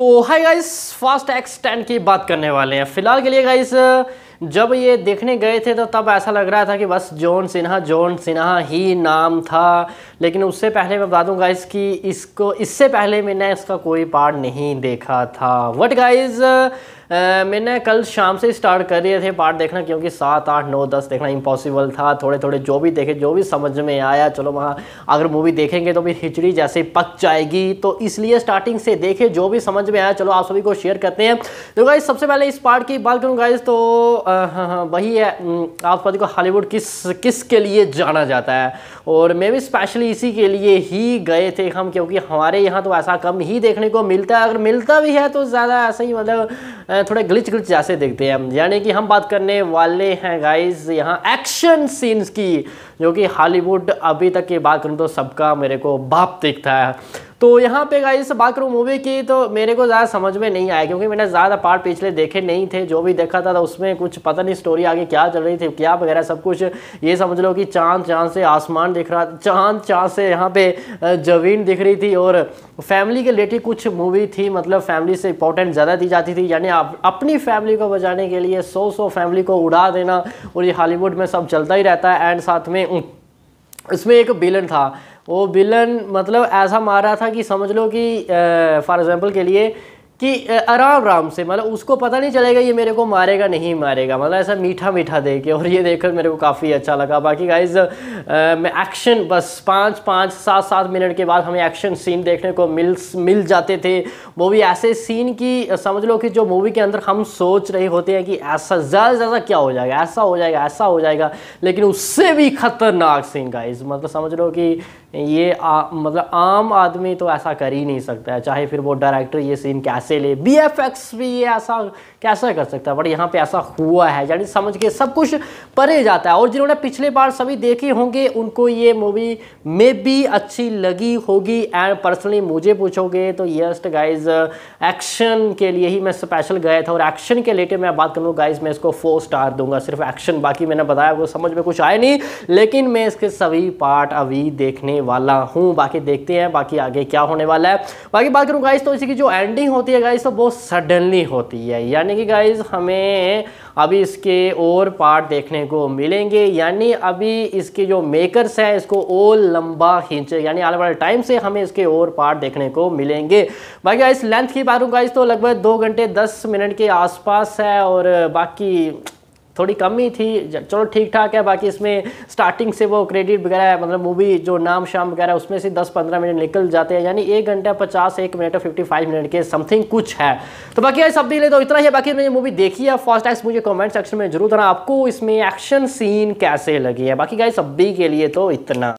तो hi guys fast X ten की बात करने वाले हैं फिलहाल के लिए गाइस जब ये देखने गए थे तो तब ऐसा लग रहा था कि बस जॉन सिन्हा जॉन सिन्हा ही नाम था लेकिन उससे पहले मैं बता दूं गाइस कि इसको इससे पहले मैंने इसका कोई पार्ट नहीं देखा था वट गाइस मैंने कल शाम से स्टार्ट कर रहे थे पार्ट देखना क्योंकि सात आठ नौ दस देखना इम्पॉसिबल था थोड़े थोड़े जो भी देखे जो भी समझ में आया चलो वहाँ अगर मूवी देखेंगे तो फिर हिचड़ी जैसे पक जाएगी तो इसलिए स्टार्टिंग से देखे जो भी समझ में आया चलो आप सभी को शेयर करते हैं तो गाइज सबसे पहले इस पार्ट की बात करूँ गाइज तो हाँ, हाँ, वही है आप सभी को हॉलीवुड किस किस के लिए जाना जाता है और मैं भी स्पेशली इसी के लिए ही गए थे हम क्योंकि हमारे यहाँ तो ऐसा कम ही देखने को मिलता है अगर मिलता भी है तो ज़्यादा ऐसा ही मतलब थोड़े ग्लिच ग्लिच जैसे देखते हैं हम यानी कि हम बात करने वाले हैं गाइज यहाँ एक्शन सीन्स की जो कि हॉलीवुड अभी तक की बात करूँ तो सबका मेरे को बाप दिखता है तो यहाँ पे गाइस बात करूँ मूवी की तो मेरे को ज़्यादा समझ में नहीं आया क्योंकि मैंने ज़्यादा पार्ट पिछले देखे नहीं थे जो भी देखा था, था तो उसमें कुछ पता नहीं स्टोरी आगे क्या चल रही थी क्या वगैरह सब कुछ ये समझ लो कि चांद चांद से आसमान दिख रहा चांद चांद से यहाँ पे जवीन दिख रही थी और फैमिली के रिलेटेड कुछ मूवी थी मतलब फैमिली से इंपॉर्टेंट ज़्यादा दी जाती थी यानी आप अपनी फैमिली को बचाने के लिए सौ सौ फैमिली को उड़ा देना और ये हॉलीवुड में सब चलता ही रहता है एंड साथ में इसमें एक बिलन था वो बिलन मतलब ऐसा मार रहा था कि समझ लो कि फॉर एग्ज़ाम्पल के लिए कि आराम आराम से मतलब उसको पता नहीं चलेगा ये मेरे को मारेगा नहीं मारेगा मतलब ऐसा मीठा मीठा दे के और ये देखकर मेरे को काफ़ी अच्छा लगा बाकी गाइज मैं एक्शन बस पाँच पाँच सात सात मिनट के बाद हमें एक्शन सीन देखने को मिल मिल जाते थे वो भी ऐसे सीन की समझ लो कि जो मूवी के अंदर हम सोच रहे होते हैं कि ऐसा ज़्यादा से ज़्यादा क्या हो जाएगा ऐसा हो जाएगा ऐसा हो जाएगा लेकिन उससे भी खतरनाक सीन गाइज मतलब समझ लो कि ये आ, मतलब आम आदमी तो ऐसा कर ही नहीं सकता है चाहे फिर वो डायरेक्टर ये सीन कैसे पैसे ले बी एफ एक्स भी ये ऐसा कैसा कर सकता है बट यहाँ पे ऐसा हुआ है यानी समझ के सब कुछ परे जाता है और जिन्होंने पिछले बार सभी देखे होंगे उनको ये मूवी मे भी अच्छी लगी होगी एंड पर्सनली मुझे पूछोगे तो यस्ट गाइज एक्शन के लिए ही मैं स्पेशल गया था और एक्शन के रिलेटेड मैं बात करूँ गाइज मैं इसको फोर स्टार दूंगा सिर्फ एक्शन बाकी मैंने बताया वो समझ में कुछ आया नहीं लेकिन मैं इसके सभी पार्ट अभी देखने वाला हूँ बाकी देखते हैं बाकी आगे क्या होने वाला है बाकी बात करूँ गाइज तो इसी की जो एंडिंग होती है है गाइज तो बहुत सडनली होती है यानी कि गाइज हमें अभी इसके और पार्ट देखने को मिलेंगे यानी अभी इसके जो मेकर्स हैं इसको और लंबा खींचे यानी आने वाले टाइम से हमें इसके और पार्ट देखने को मिलेंगे बाकी गाइज लेंथ की बात हूँ गाइज तो लगभग दो घंटे दस मिनट के आसपास है और बाकी थोड़ी कम ही थी चलो ठीक ठाक है बाकी इसमें स्टार्टिंग से वो क्रेडिट वगैरह मतलब मूवी जो नाम शाम वगैरह उसमें से 10-15 मिनट निकल जाते हैं यानी एक घंटा पचास एक मिनट और 55 मिनट के समथिंग कुछ है तो बाकी आज सब ले तो इतना ही बाकी मैंने मूवी देखी है फर्स्ट टाइम मुझे कमेंट सेक्शन में जरूर था आपको इसमें एक्शन सीन कैसे लगी है बाकी गाई सभी के लिए तो इतना